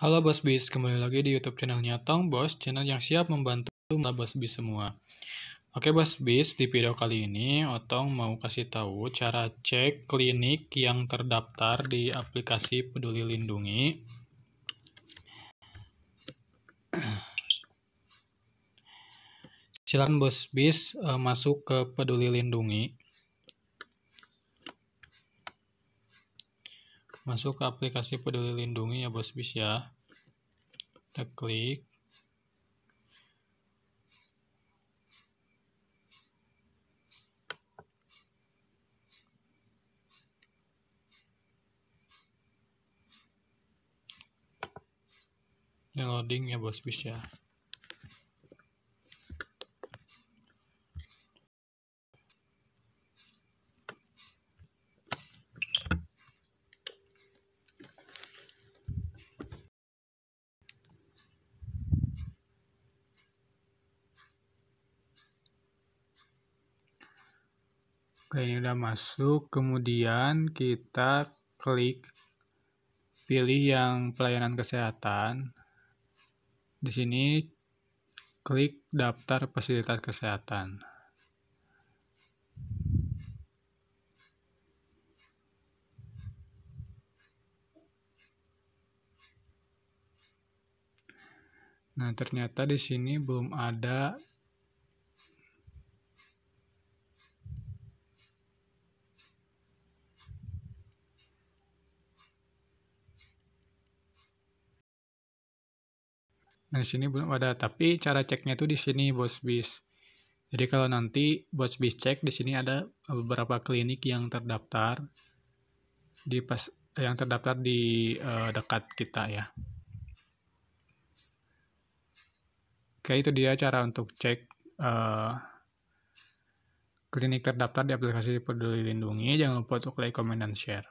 Halo Bos Bis, kembali lagi di YouTube channelnya Tong Bos, channel yang siap membantu Bos Bis semua. Oke Bos Bis, di video kali ini Otong mau kasih tahu cara cek klinik yang terdaftar di aplikasi Peduli Lindungi. Silakan Bos Bis eh, masuk ke Peduli Lindungi. masuk ke aplikasi peduli lindungi ya bos bis ya kita klik ini loading ya bos bis ya Oke, ini udah masuk. Kemudian kita klik pilih yang pelayanan kesehatan. Di sini klik daftar fasilitas kesehatan. Nah, ternyata di sini belum ada Nah, di sini belum ada, tapi cara ceknya itu di sini bos bis Jadi kalau nanti bos bis cek di sini ada beberapa klinik yang terdaftar di pas yang terdaftar di uh, dekat kita ya. Oke, itu dia cara untuk cek uh, klinik terdaftar di aplikasi Peduli Lindungi. Jangan lupa untuk like, comment, dan share.